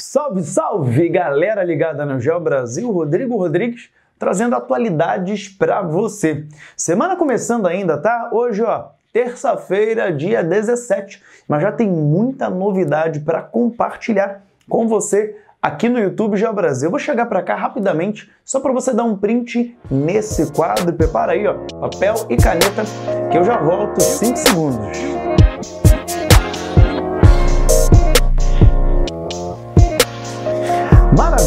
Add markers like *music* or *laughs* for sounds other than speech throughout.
Salve, salve, galera ligada no Geo Brasil, Rodrigo Rodrigues trazendo atualidades para você. Semana começando ainda, tá? Hoje, ó, terça-feira, dia 17, mas já tem muita novidade para compartilhar com você aqui no YouTube Geo Brasil. Eu vou chegar para cá rapidamente, só para você dar um print nesse quadro. Prepara aí, ó, papel e caneta, que eu já volto 5 segundos.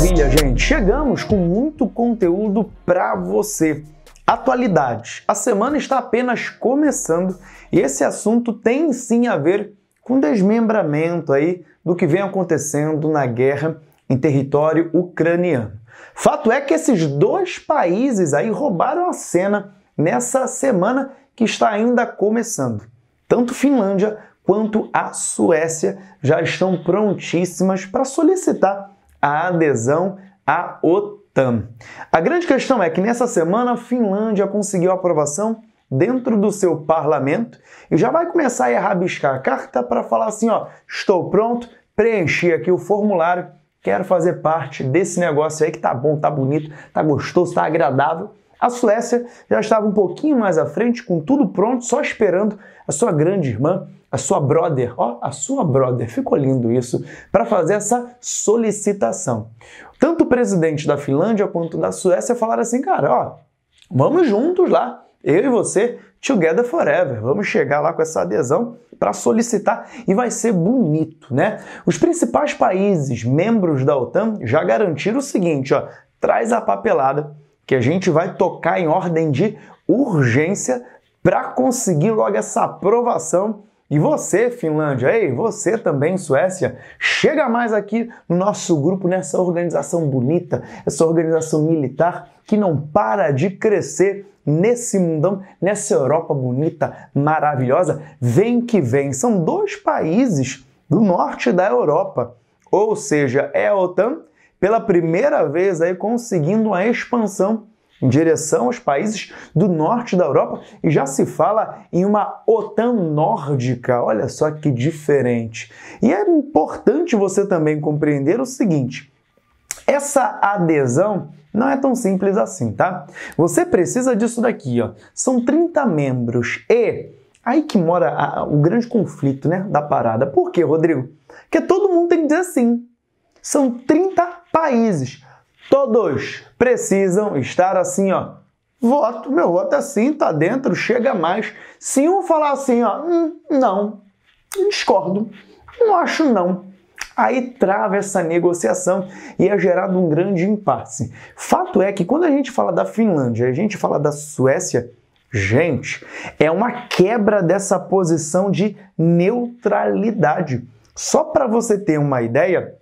Maravilha, gente! Chegamos com muito conteúdo para você. Atualidades. A semana está apenas começando e esse assunto tem sim a ver com desmembramento aí do que vem acontecendo na guerra em território ucraniano. Fato é que esses dois países aí roubaram a cena nessa semana que está ainda começando. Tanto Finlândia quanto a Suécia já estão prontíssimas para solicitar a adesão à OTAN. A grande questão é que nessa semana a Finlândia conseguiu aprovação dentro do seu parlamento e já vai começar a rabiscar a carta para falar assim, ó, estou pronto, preenchi aqui o formulário, quero fazer parte desse negócio aí que tá bom, tá bonito, tá gostoso, tá agradável a Suécia já estava um pouquinho mais à frente, com tudo pronto, só esperando a sua grande irmã, a sua brother, ó, a sua brother, ficou lindo isso, para fazer essa solicitação. Tanto o presidente da Finlândia quanto da Suécia falaram assim, cara, ó, vamos juntos lá, eu e você, Together Forever. Vamos chegar lá com essa adesão para solicitar e vai ser bonito, né? Os principais países membros da OTAN já garantiram o seguinte, ó, traz a papelada que a gente vai tocar em ordem de urgência para conseguir logo essa aprovação. E você, Finlândia, ei, você também, Suécia, chega mais aqui no nosso grupo, nessa organização bonita, essa organização militar que não para de crescer nesse mundão, nessa Europa bonita, maravilhosa. Vem que vem. São dois países do norte da Europa, ou seja, é a OTAN pela primeira vez aí conseguindo uma expansão em direção aos países do norte da Europa e já se fala em uma OTAN nórdica. Olha só que diferente. E é importante você também compreender o seguinte: essa adesão não é tão simples assim, tá? Você precisa disso daqui, ó. São 30 membros e aí que mora a, o grande conflito, né, da parada. Por quê, Rodrigo? Porque todo mundo tem que dizer sim. São 30 países. Todos precisam estar assim, ó. Voto, meu voto é assim, tá dentro, chega mais. Se um falar assim, ó, hum, não, discordo, não acho não. Aí trava essa negociação e é gerado um grande impasse. Fato é que quando a gente fala da Finlândia, a gente fala da Suécia, gente, é uma quebra dessa posição de neutralidade. Só para você ter uma ideia,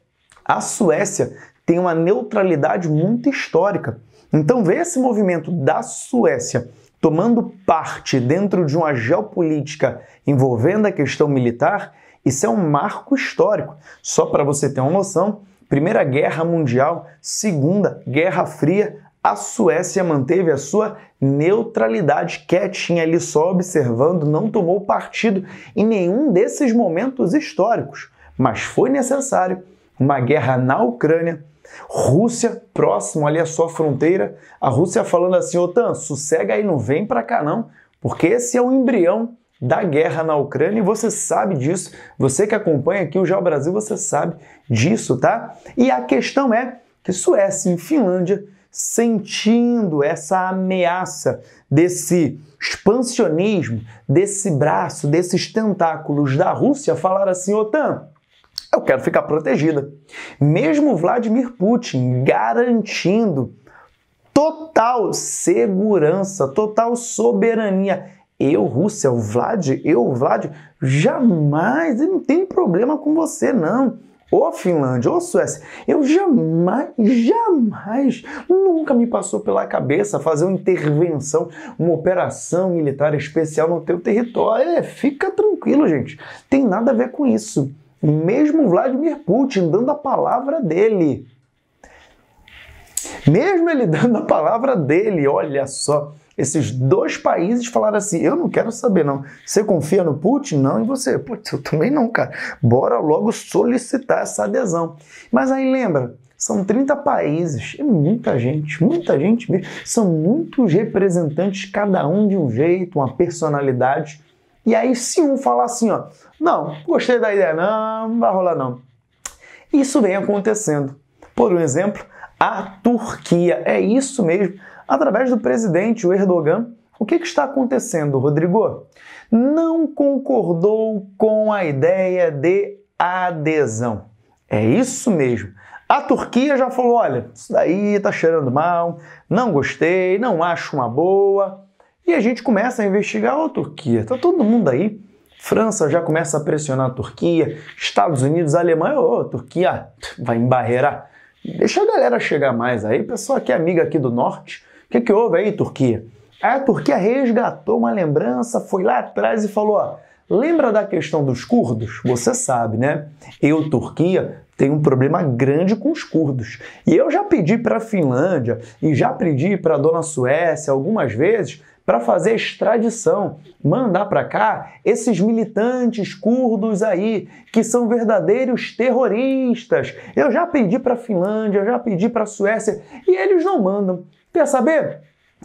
a Suécia tem uma neutralidade muito histórica. Então, ver esse movimento da Suécia tomando parte dentro de uma geopolítica envolvendo a questão militar, isso é um marco histórico. Só para você ter uma noção, Primeira Guerra Mundial, Segunda Guerra Fria, a Suécia manteve a sua neutralidade quietinha ali só observando, não tomou partido em nenhum desses momentos históricos, mas foi necessário uma guerra na Ucrânia, Rússia, próximo ali à sua fronteira, a Rússia falando assim: OTAN, sossega aí, não vem para cá não, porque esse é o embrião da guerra na Ucrânia e você sabe disso. Você que acompanha aqui o Geo Brasil, você sabe disso, tá? E a questão é que Suécia e Finlândia, sentindo essa ameaça desse expansionismo, desse braço, desses tentáculos da Rússia, falaram assim: OTAN, eu quero ficar protegida. Mesmo Vladimir Putin garantindo total segurança, total soberania. Eu, Rússia, o Vlad, eu, Vlad, jamais, eu não tenho problema com você, não. Ou Finlândia, ou Suécia, eu jamais, jamais, nunca me passou pela cabeça fazer uma intervenção, uma operação militar especial no teu território. É, fica tranquilo, gente, tem nada a ver com isso. Mesmo Vladimir Putin dando a palavra dele. Mesmo ele *laughs* dando a palavra dele, olha só. Esses dois países falaram assim: eu não quero saber, não. Você confia no Putin? Não, e você? Putz, eu também não, cara. Bora logo solicitar essa adesão. Mas aí lembra, são 30 países, é muita gente, muita gente mesmo. São muitos representantes, cada um de um jeito, uma personalidade. E aí, se um falar assim, ó, não, gostei da ideia, não, não vai rolar não. Isso vem acontecendo. Por um exemplo, a Turquia. É isso mesmo. Através do presidente, o Erdogan, o que, que está acontecendo, Rodrigo? Não concordou com a ideia de adesão. É isso mesmo. A Turquia já falou: olha, isso daí tá cheirando mal, não gostei, não acho uma boa. E a gente começa a investigar a Turquia. Tá todo mundo aí. França já começa a pressionar a Turquia, Estados Unidos, Alemanha, ô, Turquia vai embarreirar. Deixa a galera chegar mais aí, pessoal que é amiga aqui do norte. O que, que houve aí, Turquia? Aí a Turquia resgatou uma lembrança, foi lá atrás e falou: ó, Lembra da questão dos curdos? Você sabe, né? Eu, Turquia, tem um problema grande com os curdos. E eu já pedi para a Finlândia e já pedi para a dona Suécia algumas vezes para fazer extradição, mandar para cá esses militantes curdos aí, que são verdadeiros terroristas. Eu já pedi para a Finlândia, eu já pedi para a Suécia e eles não mandam. Quer saber?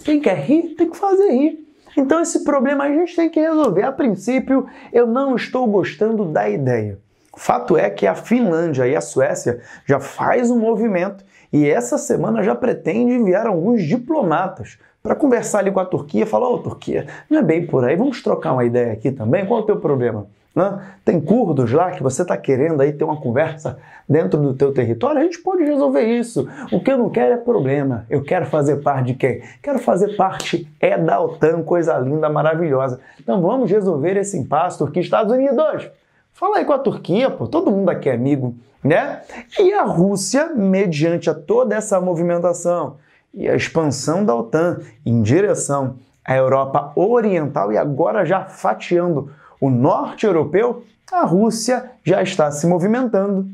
Quem quer rir, tem que fazer rir. Então esse problema a gente tem que resolver. A princípio, eu não estou gostando da ideia. Fato é que a Finlândia e a Suécia já faz um movimento e essa semana já pretende enviar alguns diplomatas para conversar ali com a Turquia, falar: "Ô, oh, Turquia, não é bem por aí, vamos trocar uma ideia aqui também. Qual é o teu problema?" Né? Tem curdos lá que você está querendo aí ter uma conversa dentro do teu território, a gente pode resolver isso. O que eu não quero é problema. Eu quero fazer parte de quem? Quero fazer parte é da OTAN, coisa linda, maravilhosa. Então vamos resolver esse impasse Turquia Estados Unidos. Fala aí com a Turquia, pô, todo mundo aqui é amigo, né? E a Rússia, mediante a toda essa movimentação e a expansão da OTAN em direção à Europa Oriental e agora já fatiando o norte europeu, a Rússia já está se movimentando.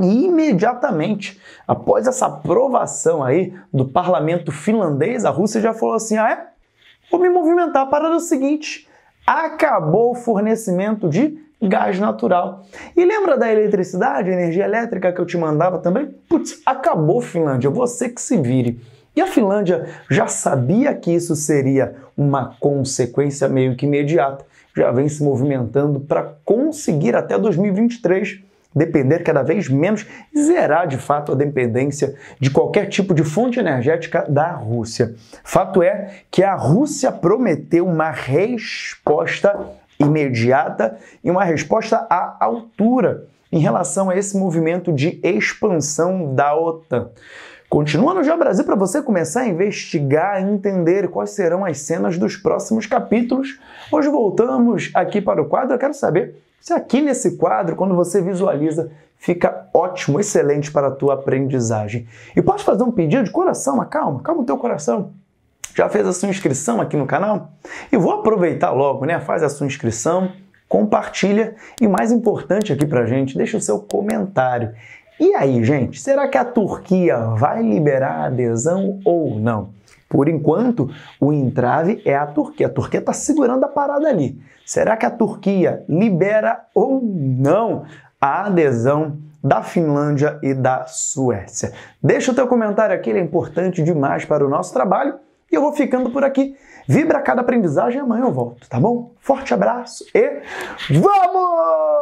E imediatamente, após essa aprovação aí do parlamento finlandês, a Rússia já falou assim: ah, é? Vou me movimentar para é o seguinte: acabou o fornecimento de gás natural. E lembra da eletricidade, energia elétrica que eu te mandava também? Putz, acabou, Finlândia, você que se vire. E a Finlândia já sabia que isso seria uma consequência meio que imediata já vem se movimentando para conseguir até 2023 depender cada vez menos e zerar de fato a dependência de qualquer tipo de fonte energética da Rússia. Fato é que a Rússia prometeu uma resposta imediata e uma resposta à altura em relação a esse movimento de expansão da OTAN. Continuando já Brasil para você começar a investigar, entender quais serão as cenas dos próximos capítulos. Hoje voltamos aqui para o quadro. Eu quero saber se aqui nesse quadro, quando você visualiza, fica ótimo, excelente para a tua aprendizagem. E posso fazer um pedido de coração? Ah, calma, calma o teu coração. Já fez a sua inscrição aqui no canal? E vou aproveitar logo, né? Faz a sua inscrição compartilha e mais importante aqui para gente, deixa o seu comentário. E aí, gente, será que a Turquia vai liberar a adesão ou não? Por enquanto, o entrave é a Turquia. A Turquia está segurando a parada ali. Será que a Turquia libera ou não a adesão da Finlândia e da Suécia? Deixa o teu comentário aqui, ele é importante demais para o nosso trabalho. E eu vou ficando por aqui. Vibra cada aprendizagem, amanhã eu volto, tá bom? Forte abraço e vamos!